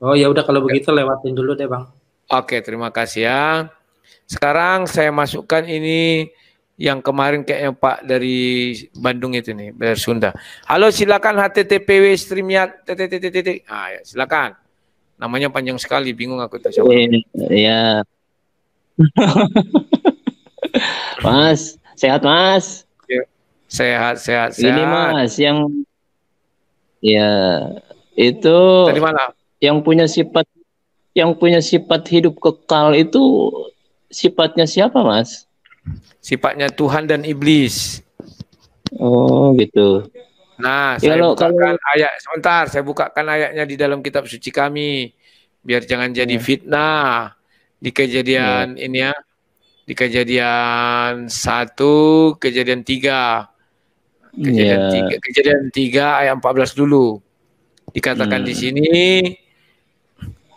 Oh ya udah kalau begitu lewatin dulu deh bang. Oke terima kasih ya. Sekarang saya masukkan ini yang kemarin kayaknya Pak dari Bandung itu nih dari Sunda. Halo silakan httpw streamnya titik Ah ya silakan. Namanya panjang sekali bingung aku tuh Iya. iya. mas sehat mas. Sehat iya, sehat sehat. Ini mas yang ya itu dari mana yang punya sifat yang punya sifat hidup kekal itu sifatnya siapa, Mas? Sifatnya Tuhan dan iblis. Oh, gitu. Nah, ya, saya kalau, bukakan kalau... ayat sebentar, saya bukakan ayatnya di dalam kitab suci kami biar jangan jadi ya. fitnah di kejadian ya. ini ya. Di kejadian satu, kejadian tiga, kejadian ya. tiga, kejadian tiga ayat 14 dulu. Dikatakan hmm. di sini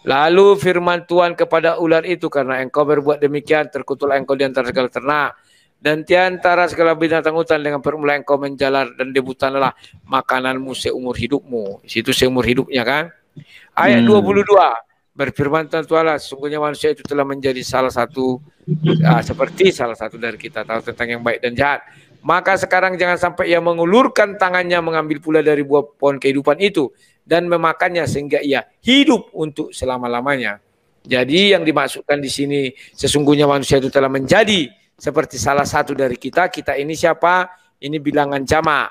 Lalu firman Tuhan kepada ular itu karena engkau berbuat demikian terkutul engkau di antara segala ternak dan di antara segala binatang hutan dengan permulaan engkau menjalar dan debutanlah makananmu seumur hidupmu. Di situ seumur hidupnya kan. Ayat hmm. 22 berfirman Tuhan Tuhanlah sesungguhnya manusia itu telah menjadi salah satu uh, seperti salah satu dari kita tahu tentang yang baik dan jahat. Maka sekarang jangan sampai ia mengulurkan tangannya mengambil pula dari buah pohon kehidupan itu dan memakannya sehingga ia hidup untuk selama-lamanya. Jadi yang dimaksudkan di sini sesungguhnya manusia itu telah menjadi seperti salah satu dari kita. Kita ini siapa? Ini bilangan jama.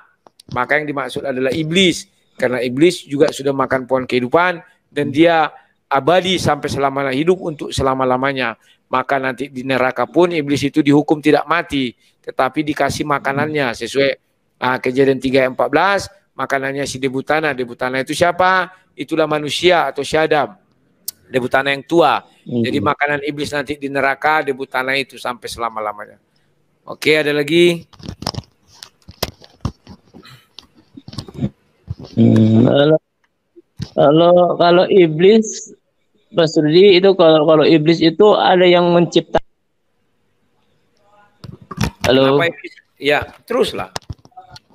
Maka yang dimaksud adalah iblis karena iblis juga sudah makan pohon kehidupan dan dia abadi sampai selama hidup untuk selama-lamanya. Maka nanti di neraka pun iblis itu dihukum tidak mati tetapi dikasih makanannya sesuai ah, kejadian 3 14 makanannya si debutana. Debutana itu siapa? Itulah manusia atau syadam. Debutana yang tua. Hmm. Jadi makanan iblis nanti di neraka debutana itu sampai selama-lamanya. Oke, ada lagi? Hmm, kalau, kalau kalau iblis Mas Rudi itu kalau kalau iblis itu ada yang mencipta. Halo. Ya, teruslah.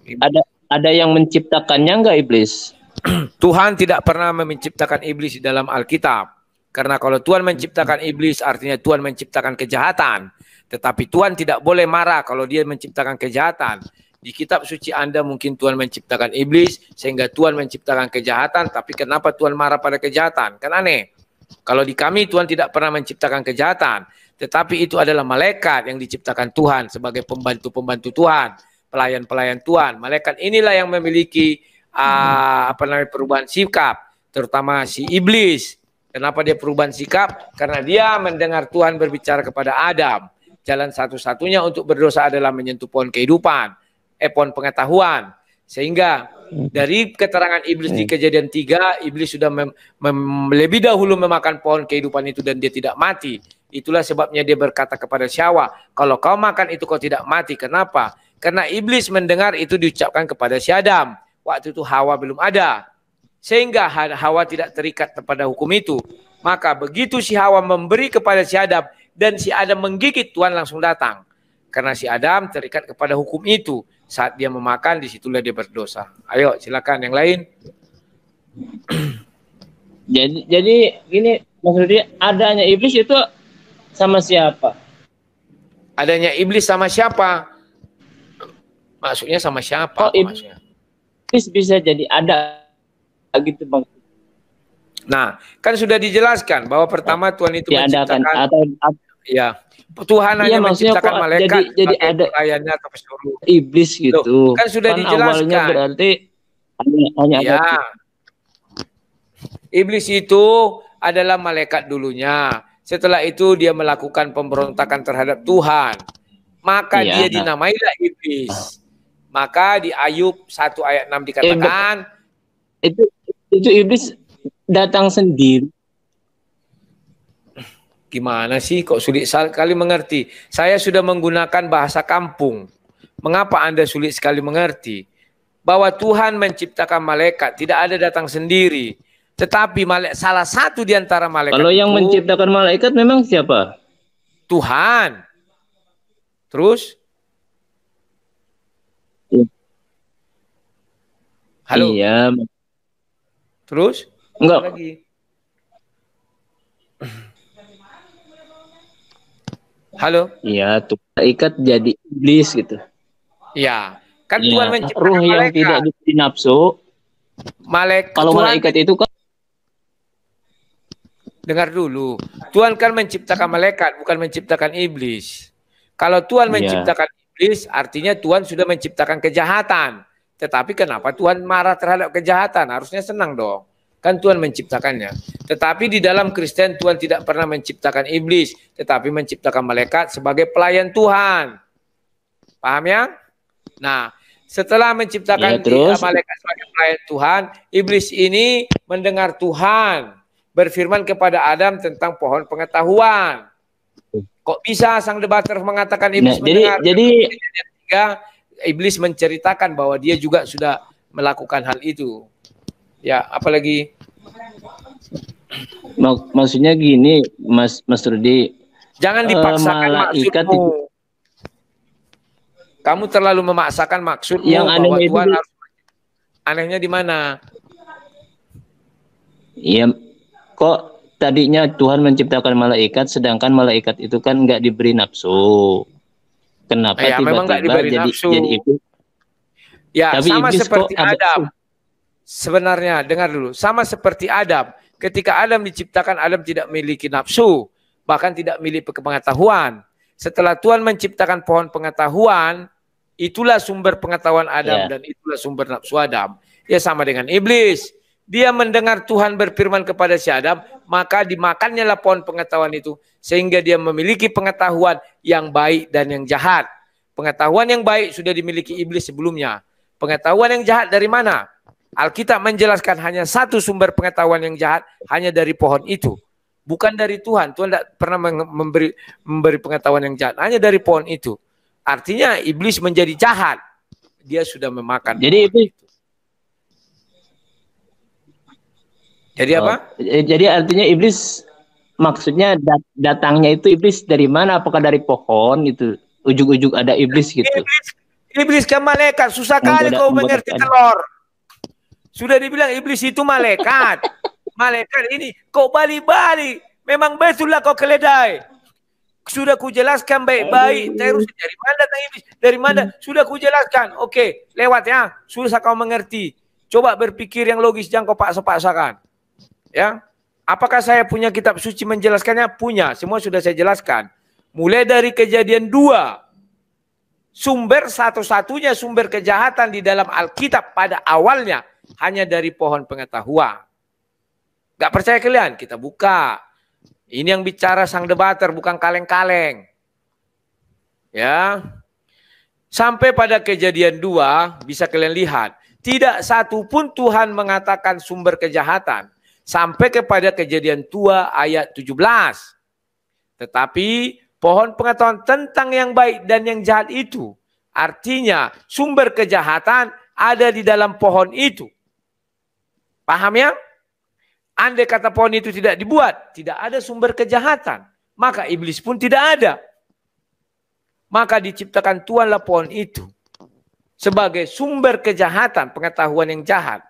Ada ada yang menciptakannya enggak iblis? Tuhan tidak pernah menciptakan iblis di dalam Alkitab. Karena kalau Tuhan menciptakan iblis artinya Tuhan menciptakan kejahatan. Tetapi Tuhan tidak boleh marah kalau dia menciptakan kejahatan. Di kitab suci Anda mungkin Tuhan menciptakan iblis sehingga Tuhan menciptakan kejahatan. Tapi kenapa Tuhan marah pada kejahatan? Kan aneh. Kalau di kami Tuhan tidak pernah menciptakan kejahatan. Tetapi itu adalah malaikat yang diciptakan Tuhan sebagai pembantu-pembantu Tuhan pelayan-pelayan Tuhan. Malaikat inilah yang memiliki uh, apa namanya perubahan sikap, terutama si iblis. Kenapa dia perubahan sikap? Karena dia mendengar Tuhan berbicara kepada Adam. Jalan satu-satunya untuk berdosa adalah menyentuh pohon kehidupan, eh pohon pengetahuan. Sehingga dari keterangan iblis di hmm. kejadian tiga, iblis sudah mem, lebih dahulu memakan pohon kehidupan itu dan dia tidak mati. Itulah sebabnya dia berkata kepada Syawa, kalau kau makan itu kau tidak mati. Kenapa? Karena iblis mendengar itu diucapkan kepada si Adam. Waktu itu Hawa belum ada. Sehingga Hawa tidak terikat kepada hukum itu. Maka begitu si Hawa memberi kepada si Adam dan si Adam menggigit, Tuhan langsung datang. Karena si Adam terikat kepada hukum itu. Saat dia memakan, disitulah dia berdosa. Ayo, silakan yang lain. jadi, jadi ini maksudnya adanya iblis itu sama siapa? Adanya iblis sama siapa? maksudnya sama siapa? Oh, iblis bisa jadi ada gitu bang. Nah, kan sudah dijelaskan bahwa pertama oh, Tuhan itu Diadakan, menciptakan atau, ya Tuhan hanya iya, menciptakan malaikat jadi, jadi ada ayahnya atau pesuruh iblis gitu. Loh, kan sudah kan dijelaskan. berarti hanya, hanya ya. ada. Iya. Iblis itu adalah malaikat dulunya. Setelah itu dia melakukan pemberontakan terhadap Tuhan. Maka ya, dia nah. dinamailah iblis. Ah. Maka di Ayub 1 ayat 6 dikatakan itu itu itu iblis datang sendiri. Gimana sih kok sulit sekali mengerti? Saya sudah menggunakan bahasa kampung. Mengapa Anda sulit sekali mengerti? Bahwa Tuhan menciptakan malaikat tidak ada datang sendiri. Tetapi malaikat salah satu di antara malaikat Kalau yang itu, menciptakan malaikat memang siapa? Tuhan. Terus Halo. Iya. Terus? Enggak. Lagi. Halo. Iya, tuh ikat jadi iblis gitu. Iya. Kan ya. Tuhan menciptakan Ruh yang malaikat. tidak di nafsu. Malaikat. Kalau malaikat itu kan Dengar dulu. Tuhan kan menciptakan malaikat, bukan menciptakan iblis. Kalau Tuhan iya. menciptakan iblis, artinya Tuhan sudah menciptakan kejahatan. Tetapi kenapa Tuhan marah terhadap kejahatan? Harusnya senang dong. Kan Tuhan menciptakannya. Tetapi di dalam Kristen Tuhan tidak pernah menciptakan iblis, tetapi menciptakan malaikat sebagai pelayan Tuhan. Paham ya? Nah, setelah menciptakan ya, terus. malaikat sebagai pelayan Tuhan, iblis ini mendengar Tuhan berfirman kepada Adam tentang pohon pengetahuan. Kok bisa sang debater mengatakan iblis nah, mendengar? jadi iblis menceritakan bahwa dia juga sudah melakukan hal itu. Ya, apalagi maksudnya gini, Mas Mas Rudi. Jangan eh, dipaksakan uh, maksudmu. Kamu terlalu memaksakan maksud. yang bahwa anehnya Tuhan harus anehnya di mana? Iya, kok tadinya Tuhan menciptakan malaikat sedangkan malaikat itu kan nggak diberi nafsu. Kenapa ya, tiba-tiba memang gak diberi jadi, nafsu. jadi iblis? Ya, Tapi sama iblis seperti Adam. Ada... Sebenarnya, dengar dulu. Sama seperti Adam. Ketika Adam diciptakan, Adam tidak memiliki nafsu. Bahkan tidak memiliki pengetahuan. Setelah Tuhan menciptakan pohon pengetahuan, itulah sumber pengetahuan Adam yeah. dan itulah sumber nafsu Adam. Ya sama dengan iblis dia mendengar Tuhan berfirman kepada si Adam, maka lah pohon pengetahuan itu sehingga dia memiliki pengetahuan yang baik dan yang jahat. Pengetahuan yang baik sudah dimiliki iblis sebelumnya. Pengetahuan yang jahat dari mana? Alkitab menjelaskan hanya satu sumber pengetahuan yang jahat hanya dari pohon itu. Bukan dari Tuhan. Tuhan tidak pernah memberi memberi pengetahuan yang jahat, hanya dari pohon itu. Artinya iblis menjadi jahat. Dia sudah memakan. Jadi iblis Jadi oh, apa? Eh, jadi artinya iblis maksudnya dat datangnya itu iblis dari mana? Apakah dari pohon itu? Ujung-ujung ada iblis gitu. Iblis, iblis ke malaikat. Susah kali kau mengerti telur. Sudah dibilang iblis itu malaikat. malaikat ini kau balik-balik. Memang betul lah kau keledai. Sudah ku jelaskan baik-baik. Terus dari mana datang iblis? Dari mana? Hmm. Sudah ku jelaskan. Oke, lewat ya. Susah kau mengerti. Coba berpikir yang logis, jangan kau paksa-paksakan ya. Apakah saya punya kitab suci menjelaskannya? Punya, semua sudah saya jelaskan. Mulai dari kejadian dua, sumber satu-satunya sumber kejahatan di dalam Alkitab pada awalnya hanya dari pohon pengetahuan. Gak percaya kalian? Kita buka. Ini yang bicara sang debater, bukan kaleng-kaleng. Ya, Sampai pada kejadian dua, bisa kalian lihat. Tidak satu pun Tuhan mengatakan sumber kejahatan sampai kepada kejadian tua ayat 17. Tetapi pohon pengetahuan tentang yang baik dan yang jahat itu artinya sumber kejahatan ada di dalam pohon itu. Paham ya? Andai kata pohon itu tidak dibuat, tidak ada sumber kejahatan, maka iblis pun tidak ada. Maka diciptakan Tuhanlah pohon itu sebagai sumber kejahatan, pengetahuan yang jahat.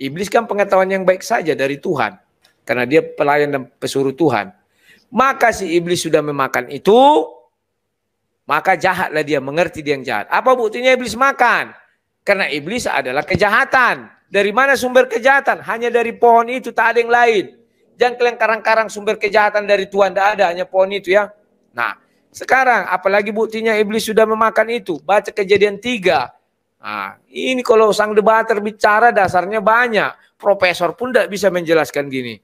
Iblis kan pengetahuan yang baik saja dari Tuhan. Karena dia pelayan dan pesuruh Tuhan. Maka si iblis sudah memakan itu, maka jahatlah dia, mengerti dia yang jahat. Apa buktinya iblis makan? Karena iblis adalah kejahatan. Dari mana sumber kejahatan? Hanya dari pohon itu, tak ada yang lain. Jangan kalian karang-karang sumber kejahatan dari Tuhan, tak ada, hanya pohon itu ya. Nah, sekarang apalagi buktinya iblis sudah memakan itu. Baca kejadian 3, Nah, ini kalau sang debater bicara dasarnya banyak. Profesor pun tidak bisa menjelaskan gini.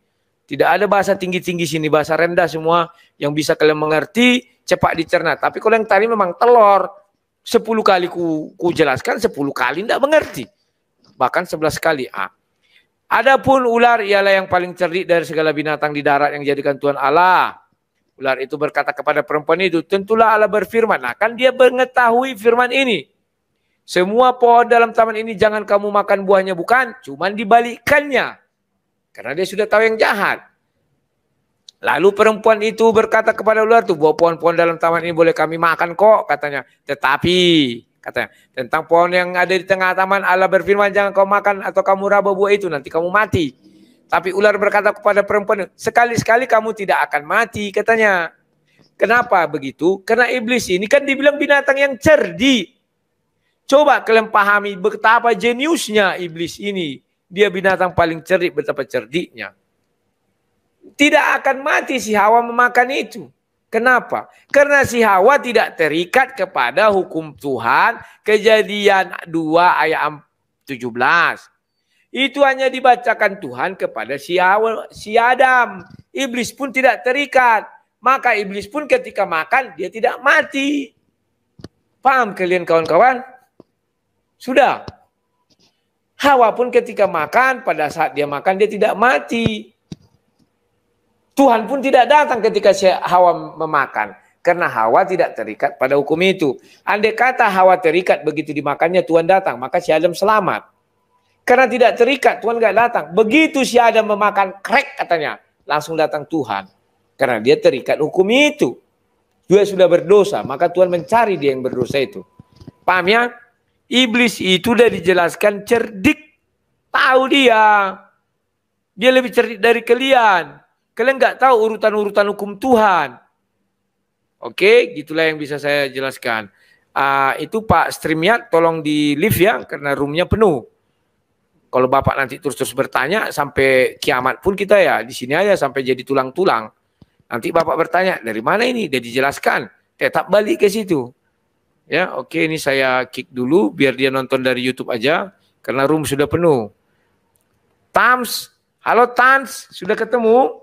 Tidak ada bahasa tinggi-tinggi sini, bahasa rendah semua yang bisa kalian mengerti, cepat dicerna. Tapi kalau yang tadi memang telur, 10 kali ku, ku jelaskan, 10 kali tidak mengerti. Bahkan 11 kali. Ah. Adapun ular ialah yang paling cerdik dari segala binatang di darat yang dijadikan Tuhan Allah. Ular itu berkata kepada perempuan itu, tentulah Allah berfirman. Nah, kan dia mengetahui firman ini. Semua pohon dalam taman ini jangan kamu makan buahnya bukan, cuman dibalikannya. Karena dia sudah tahu yang jahat. Lalu perempuan itu berkata kepada ular itu, buah pohon-pohon dalam taman ini boleh kami makan kok, katanya. Tetapi, katanya, tentang pohon yang ada di tengah taman, Allah berfirman, jangan kau makan atau kamu raba buah itu, nanti kamu mati. Tapi ular berkata kepada perempuan, sekali-sekali kamu tidak akan mati, katanya. Kenapa begitu? Karena iblis ini kan dibilang binatang yang cerdik. Coba kalian pahami betapa jeniusnya iblis ini. Dia binatang paling cerdik, betapa cerdiknya. Tidak akan mati si Hawa memakan itu. Kenapa? Karena si Hawa tidak terikat kepada hukum Tuhan. Kejadian 2 ayat 17. Itu hanya dibacakan Tuhan kepada si, Hawa, si Adam. Iblis pun tidak terikat. Maka iblis pun ketika makan dia tidak mati. Paham kalian kawan-kawan? Sudah. Hawa pun ketika makan, pada saat dia makan dia tidak mati. Tuhan pun tidak datang ketika si Hawa memakan. Karena Hawa tidak terikat pada hukum itu. Andai kata Hawa terikat begitu dimakannya Tuhan datang, maka si Adam selamat. Karena tidak terikat, Tuhan gak datang. Begitu si Adam memakan, krek katanya. Langsung datang Tuhan. Karena dia terikat hukum itu. Dia sudah berdosa, maka Tuhan mencari dia yang berdosa itu. Paham ya? Iblis itu sudah dijelaskan cerdik. Tahu dia. Dia lebih cerdik dari kalian. Kalian nggak tahu urutan-urutan hukum Tuhan. Oke, gitulah yang bisa saya jelaskan. Uh, itu Pak Strimiat tolong di lift ya karena roomnya penuh. Kalau Bapak nanti terus-terus bertanya sampai kiamat pun kita ya di sini aja sampai jadi tulang-tulang. Nanti Bapak bertanya, dari mana ini? Dia dijelaskan. Tetap balik ke situ ya oke okay, ini saya kick dulu biar dia nonton dari YouTube aja karena room sudah penuh. Tams, halo Tans, sudah ketemu?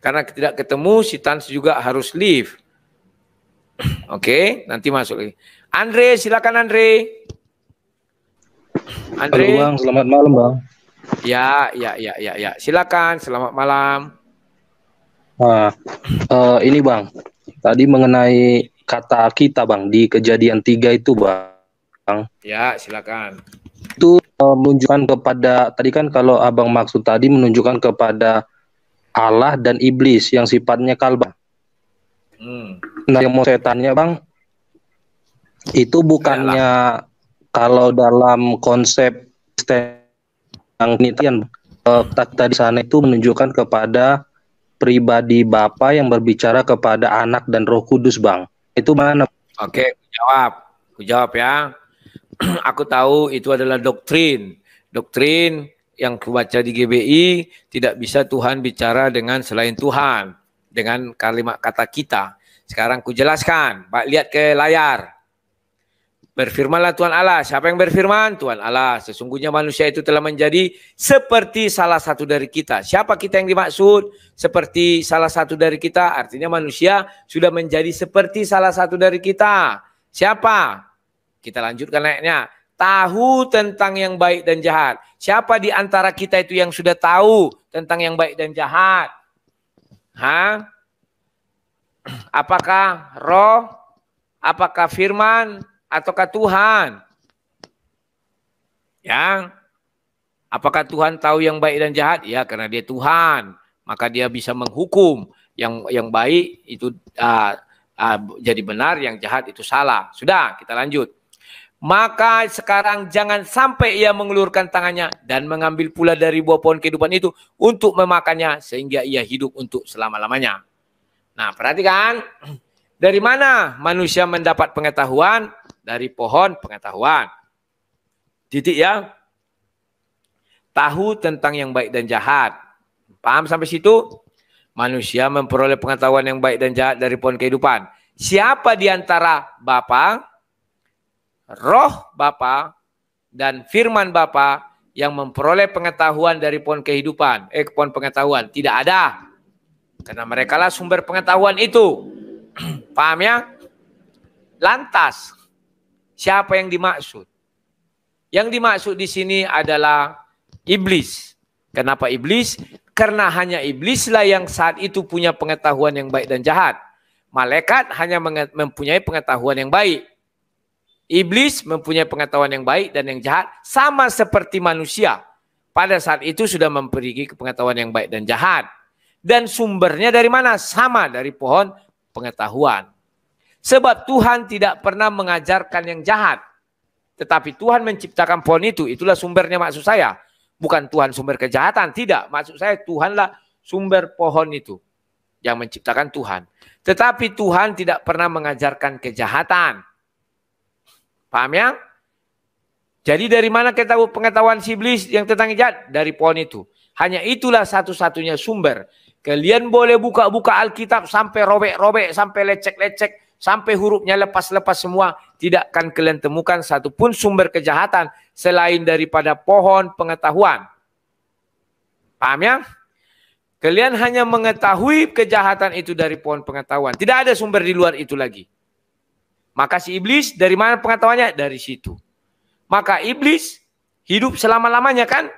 Karena tidak ketemu si Tans juga harus leave. Oke, okay, nanti masuk lagi. Andre, silakan Andre. Andre. Halo Bang, selamat malam Bang. Ya, ya, ya, ya, ya. Silakan, selamat malam. Nah, uh, ini Bang, tadi mengenai kata kita bang di kejadian tiga itu bang. Ya silakan. Itu e, menunjukkan kepada tadi kan kalau abang maksud tadi menunjukkan kepada Allah dan iblis yang sifatnya kalbah. Hmm. Nah yang mau saya tanya bang, itu bukannya Yalah. kalau dalam konsep penelitian tak e, tadi sana itu menunjukkan kepada pribadi Bapak yang berbicara kepada anak dan Roh Kudus, Bang. Itu mana? Oke, okay, jawab. Aku jawab ya. aku tahu itu adalah doktrin. Doktrin yang kubaca di GBI tidak bisa Tuhan bicara dengan selain Tuhan dengan kalimat kata kita. Sekarang ku jelaskan. Pak lihat ke layar. Berfirmanlah Tuhan Allah. Siapa yang berfirman? Tuhan Allah. Sesungguhnya manusia itu telah menjadi seperti salah satu dari kita. Siapa kita yang dimaksud? Seperti salah satu dari kita. Artinya manusia sudah menjadi seperti salah satu dari kita. Siapa? Kita lanjutkan naiknya. Tahu tentang yang baik dan jahat. Siapa di antara kita itu yang sudah tahu tentang yang baik dan jahat? Hah? Apakah roh? Apakah firman? ataukah Tuhan? Yang apakah Tuhan tahu yang baik dan jahat? Ya, karena dia Tuhan, maka dia bisa menghukum yang yang baik itu uh, uh, jadi benar, yang jahat itu salah. Sudah, kita lanjut. Maka sekarang jangan sampai ia mengulurkan tangannya dan mengambil pula dari buah pohon kehidupan itu untuk memakannya sehingga ia hidup untuk selama-lamanya. Nah, perhatikan dari mana manusia mendapat pengetahuan? dari pohon pengetahuan. Titik ya. Tahu tentang yang baik dan jahat. Paham sampai situ? Manusia memperoleh pengetahuan yang baik dan jahat dari pohon kehidupan. Siapa di antara Bapa, roh Bapa dan firman Bapa yang memperoleh pengetahuan dari pohon kehidupan, eh pohon pengetahuan tidak ada. Karena merekalah sumber pengetahuan itu. Paham ya? Lantas siapa yang dimaksud. Yang dimaksud di sini adalah iblis. Kenapa iblis? Karena hanya iblislah yang saat itu punya pengetahuan yang baik dan jahat. Malaikat hanya mempunyai pengetahuan yang baik. Iblis mempunyai pengetahuan yang baik dan yang jahat sama seperti manusia. Pada saat itu sudah memperigi pengetahuan yang baik dan jahat. Dan sumbernya dari mana? Sama dari pohon pengetahuan. Sebab Tuhan tidak pernah mengajarkan yang jahat. Tetapi Tuhan menciptakan pohon itu, itulah sumbernya maksud saya. Bukan Tuhan sumber kejahatan, tidak. Maksud saya Tuhanlah sumber pohon itu yang menciptakan Tuhan. Tetapi Tuhan tidak pernah mengajarkan kejahatan. Paham ya? Jadi dari mana kita tahu pengetahuan si iblis yang tentang jahat? Dari pohon itu. Hanya itulah satu-satunya sumber. Kalian boleh buka-buka Alkitab sampai robek-robek, sampai lecek-lecek, sampai hurufnya lepas-lepas semua, tidak akan kalian temukan satupun sumber kejahatan selain daripada pohon pengetahuan. Paham ya? Kalian hanya mengetahui kejahatan itu dari pohon pengetahuan. Tidak ada sumber di luar itu lagi. Maka si iblis dari mana pengetahuannya? Dari situ. Maka iblis hidup selama-lamanya kan?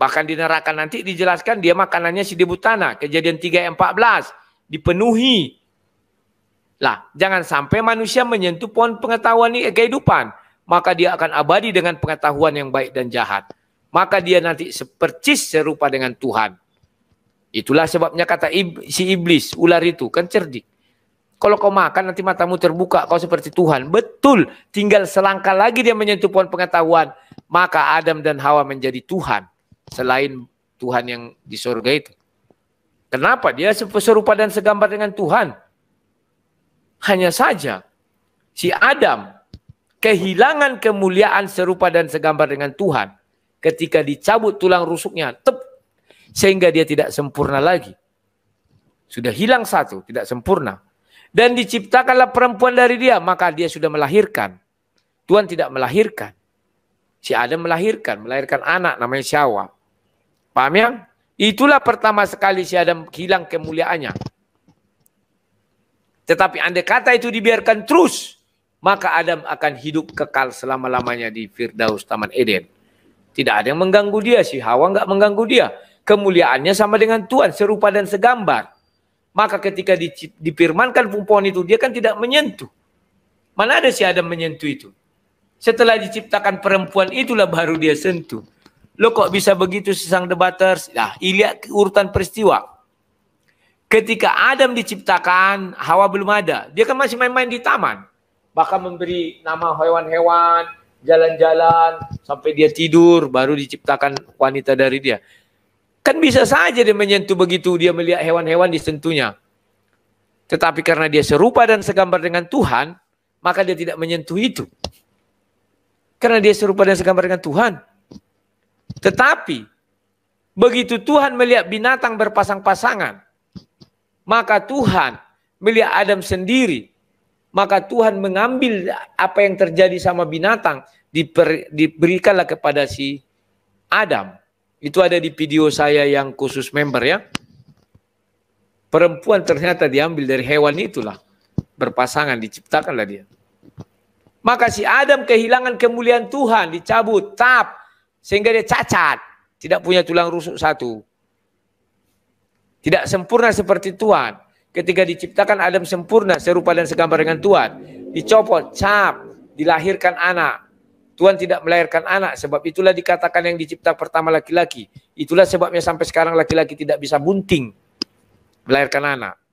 Bahkan di neraka nanti dijelaskan dia makanannya si debu tanah. Kejadian 3 14 dipenuhi lah, jangan sampai manusia menyentuh pohon pengetahuan ini eh, kehidupan, maka dia akan abadi dengan pengetahuan yang baik dan jahat. Maka dia nanti sepercis serupa dengan Tuhan. Itulah sebabnya kata si iblis, ular itu kan cerdik. Kalau kau makan nanti matamu terbuka, kau seperti Tuhan. Betul, tinggal selangkah lagi dia menyentuh pohon pengetahuan, maka Adam dan Hawa menjadi Tuhan selain Tuhan yang di surga itu. Kenapa? Dia serupa dan segambar dengan Tuhan. Hanya saja si Adam kehilangan kemuliaan serupa dan segambar dengan Tuhan ketika dicabut tulang rusuknya tep sehingga dia tidak sempurna lagi. Sudah hilang satu, tidak sempurna. Dan diciptakanlah perempuan dari dia, maka dia sudah melahirkan. Tuhan tidak melahirkan. Si Adam melahirkan, melahirkan anak namanya Syawa. Paham ya? Itulah pertama sekali si Adam hilang kemuliaannya. Tetapi andai kata itu dibiarkan terus, maka Adam akan hidup kekal selama-lamanya di Firdaus Taman Eden. Tidak ada yang mengganggu dia, sih, Hawa nggak mengganggu dia. Kemuliaannya sama dengan Tuhan, serupa dan segambar. Maka ketika dipirmankan pohon itu, dia kan tidak menyentuh. Mana ada si Adam menyentuh itu? Setelah diciptakan perempuan itulah baru dia sentuh. Lo kok bisa begitu sesang debaters? Nah, ini urutan peristiwa. Ketika Adam diciptakan, Hawa belum ada. Dia kan masih main-main di taman. Bahkan memberi nama hewan-hewan, jalan-jalan, sampai dia tidur, baru diciptakan wanita dari dia. Kan bisa saja dia menyentuh begitu, dia melihat hewan-hewan disentuhnya. Tetapi karena dia serupa dan segambar dengan Tuhan, maka dia tidak menyentuh itu. Karena dia serupa dan segambar dengan Tuhan. Tetapi, begitu Tuhan melihat binatang berpasang-pasangan, maka Tuhan melihat Adam sendiri. Maka Tuhan mengambil apa yang terjadi sama binatang diper, diberikanlah kepada si Adam. Itu ada di video saya yang khusus member ya. Perempuan ternyata diambil dari hewan itulah. Berpasangan diciptakanlah dia. Maka si Adam kehilangan kemuliaan Tuhan, dicabut, tap. Sehingga dia cacat. Tidak punya tulang rusuk satu. Tidak sempurna seperti Tuhan. Ketika diciptakan Adam sempurna serupa dan segambar dengan Tuhan. Dicopot, cap, dilahirkan anak. Tuhan tidak melahirkan anak, sebab itulah dikatakan yang dicipta pertama laki-laki. Itulah sebabnya sampai sekarang laki-laki tidak bisa bunting melahirkan anak.